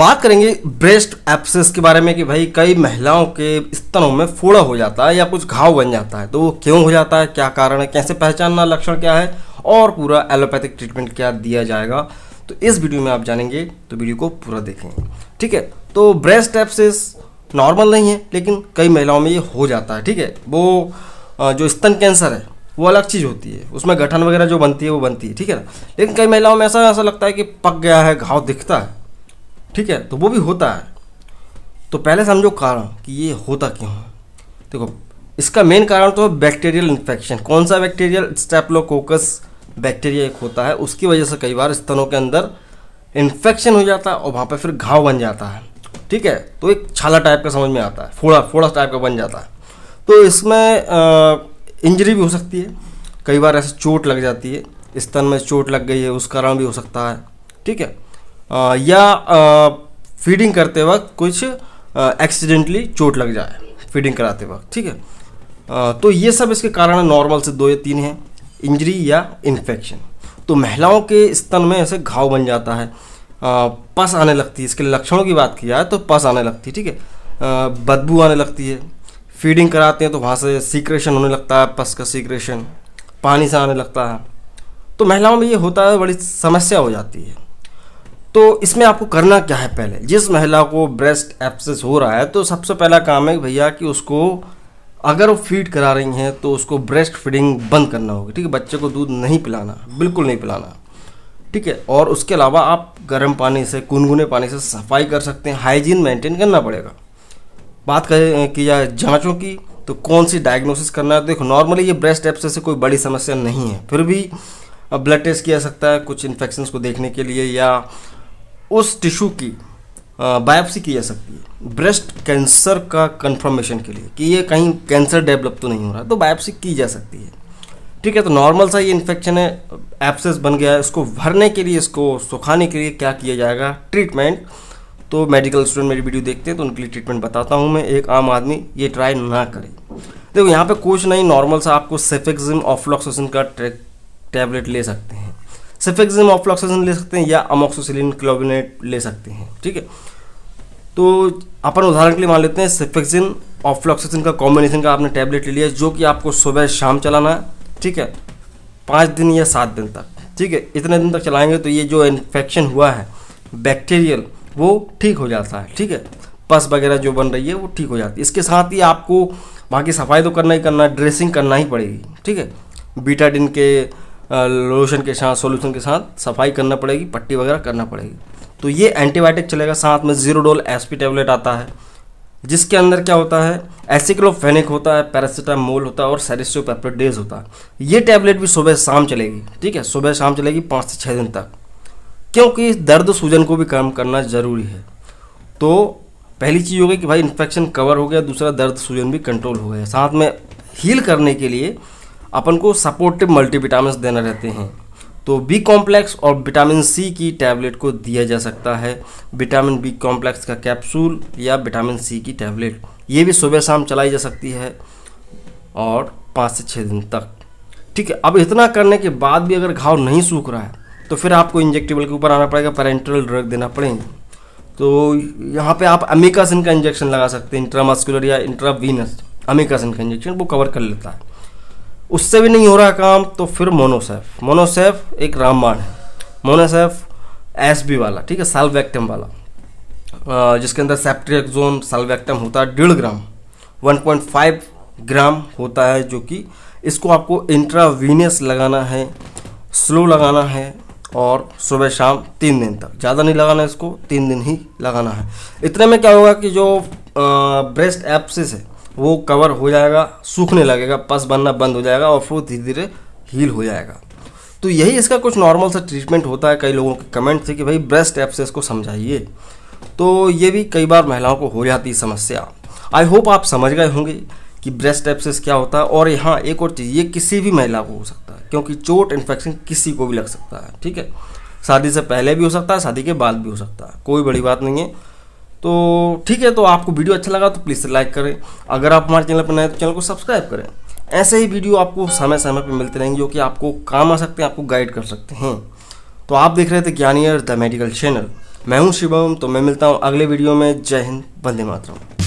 बात करेंगे breast abscess के बारे में कि भाई कई महिलाओं के स्तनों में फोड़ा हो जाता है या कुछ घाव बन जाता है तो वो क्यों हो जाता है क्या कारण है कैसे पहचानना लक्षण क्या है और पूरा एलोपैथिक ट्रीटमेंट क्या दिया जाएगा तो इस वीडियो में आप जानेंगे तो वीडियो को पूरा देखेंगे ठीक है तो ब्रेस्ट एप्सिस नॉर्मल नहीं है लेकिन कई महिलाओं में ये हो जाता है ठीक है वो जो स्तन कैंसर है वो अलग चीज़ होती है उसमें गठन वगैरह जो बनती है वो बनती है ठीक है ना लेकिन कई महिलाओं में ऐसा ऐसा लगता है कि पक गया है घाव दिखता है ठीक है तो वो भी होता है तो पहले समझो कारण कि ये होता क्यों है देखो इसका मेन कारण तो है बैक्टीरियल इन्फेक्शन कौन सा बैक्टीरियल स्टेप्लोकोकस बैक्टीरिया एक होता है उसकी वजह से कई बार स्तनों के अंदर इन्फेक्शन हो जाता है और वहाँ पर फिर घाव बन जाता है ठीक है तो एक छाला टाइप का समझ में आता है फोड़ा फोड़ा टाइप का बन जाता है तो इसमें इंजरी भी हो सकती है कई बार ऐसे चोट लग जाती है स्तन में चोट लग गई है उस कारण भी हो सकता है ठीक है या फीडिंग करते वक्त कुछ एक्सीडेंटली चोट लग जाए फीडिंग कराते वक्त ठीक है तो ये सब इसके कारण नॉर्मल से दो या तीन हैं इंजरी या इन्फेक्शन तो महिलाओं के स्तन में ऐसे घाव बन जाता है पस आने लगती है इसके लक्षणों की बात की जाए तो पस आने लगती है ठीक है बदबू आने लगती है फीडिंग कराते हैं तो वहाँ से सीक्रेशन होने लगता है पस का सीक्रेशन पानी से आने लगता है तो महिलाओं में ये होता है बड़ी समस्या हो जाती है तो इसमें आपको करना क्या है पहले जिस महिला को ब्रेस्ट एप्सेस हो रहा है तो सबसे पहला काम है भैया कि उसको अगर वो फीड करा रही हैं तो उसको ब्रेस्ट फीडिंग बंद करना होगी ठीक है बच्चे को दूध नहीं पिलाना बिल्कुल नहीं पिलाना ठीक है और उसके अलावा आप गर्म पानी से गुनगुने पानी से सफाई कर सकते हैं हाइजीन मेंटेन करना पड़ेगा बात करें कि या जाँचों की तो कौन सी डायग्नोसिस करना है देखो नॉर्मली ये ब्रेस्ट एप्स से कोई बड़ी समस्या नहीं है फिर भी ब्लड टेस्ट किया सकता है कुछ इन्फेक्शन को देखने के लिए या उस टिश्यू की बायोप्सी की जा सकती है ब्रेस्ट कैंसर का कंफर्मेशन के लिए कि ये कहीं कैंसर डेवलप तो नहीं हो रहा तो बायोप्सी की जा सकती है ठीक है तो नॉर्मल सा ये इन्फेक्शन है एप्सेस बन गया है इसको भरने के लिए इसको सुखाने के लिए क्या किया जाएगा ट्रीटमेंट तो मेडिकल स्टूडेंट मेरी वीडियो देखते हैं तो उनके लिए ट्रीटमेंट बताता हूँ मैं एक आम आदमी ये ट्राई ना करे देखो यहाँ पे कुछ नहीं नॉर्मल सा आपको सेफेक्जिम ऑफ्लॉक्सोसिन का टैबलेट ले सकते हैं सिफेक्सिम ऑफ्लॉक्सोजन ले सकते हैं या अमोक्सोसिलिन क्लोबिनेट ले सकते हैं ठीक है तो अपन उदाहरण के लिए मान लेते हैं सिफेक्सिन ऑफ्लॉक्सोजन का कॉम्बिनेशन का आपने टैबलेट ले लिया जो कि आपको सुबह शाम चलाना है ठीक है पाँच दिन या सात दिन तक ठीक है इतने दिन तक चलाएंगे तो ये जो इन्फेक्शन हुआ है बैक्टीरियल वो ठीक हो जाता है ठीक है पस वगैरह जो बन रही है वो ठीक हो जाती है इसके साथ ही आपको बाकी सफाई तो करना ही करना ड्रेसिंग करना ही पड़ेगी ठीक है बीटाडिन के लोशन के साथ सोल्यूशन के साथ सफाई करना पड़ेगी पट्टी वगैरह करना पड़ेगी तो ये एंटीबायोटिक चलेगा साथ में जीरोडोल एसपी टेबलेट आता है जिसके अंदर क्या होता है एसिक्लोफेनिक होता है पैरासिटामोल होता है और सेरिस्टोपेप्रोडेज होता है ये टैबलेट भी सुबह शाम चलेगी ठीक है सुबह शाम चलेगी पाँच से छः दिन तक क्योंकि दर्द सूजन को भी कम करना ज़रूरी है तो पहली चीज़ हो गई कि भाई इन्फेक्शन कवर हो गया दूसरा दर्द सूजन भी कंट्रोल हो गया साथ में हील करने के लिए अपन को सपोर्टिव मल्टीविटामिन देना रहते हैं तो बी कॉम्प्लेक्स और विटामिन सी की टैबलेट को दिया जा सकता है विटामिन बी कॉम्प्लेक्स का कैप्सूल या विटामिन सी की टैबलेट ये भी सुबह शाम चलाई जा सकती है और पाँच से छः दिन तक ठीक है अब इतना करने के बाद भी अगर घाव नहीं सूख रहा है तो फिर आपको इंजेक्टेबल के ऊपर आना पड़ेगा पेरेंट्रल ड्रग देना पड़ेंगे तो यहाँ पे आप अमीकासिन का इंजेक्शन लगा सकते हैं इंट्रामस्कुलर या इंट्रावीनस अमिकासन का इंजेक्शन वो कवर कर लेता है उससे भी नहीं हो रहा काम तो फिर मोनोसेफ मोनोसेफ एक रामबाण है मोनोसेफ एस बी वाला ठीक है सालवेक्टम वाला जिसके अंदर सेप्ट्रियक्जोन सालवेक्टम होता है डेढ़ ग्राम 1.5 ग्राम होता है जो कि इसको आपको इंट्रावीनियस लगाना है स्लो लगाना है और सुबह शाम तीन दिन तक ज़्यादा नहीं लगाना है इसको तीन दिन ही लगाना है इतने में क्या होगा कि जो ब्रेस्ट एप्सिस है वो कवर हो जाएगा सूखने लगेगा पस बनना बंद हो जाएगा और फिर धीरे धीरे हील हो जाएगा तो यही इसका कुछ नॉर्मल सा ट्रीटमेंट होता है कई लोगों के कमेंट थे कि भाई ब्रेस्ट से को समझाइए तो ये भी कई बार महिलाओं को हो जाती समस्या आई होप आप समझ गए होंगे कि ब्रेस्ट एप्सेस क्या होता है और यहाँ एक और चीज़ ये किसी भी महिला को हो सकता है क्योंकि चोट इन्फेक्शन किसी को भी लग सकता है ठीक है शादी से पहले भी हो सकता है शादी के बाद भी हो सकता है कोई बड़ी बात नहीं है तो ठीक है तो आपको वीडियो अच्छा लगा तो प्लीज़ लाइक करें अगर आप हमारे चैनल पर नए तो चैनल को सब्सक्राइब करें ऐसे ही वीडियो आपको समय समय पर मिलते रहेंगे जो कि आपको काम आ सकते हैं आपको गाइड कर सकते हैं तो आप देख रहे थे ज्ञानियर द मेडिकल चैनल मैं हूँ शिवम तो मैं मिलता हूँ अगले वीडियो में जय हिंद वंदे मातरम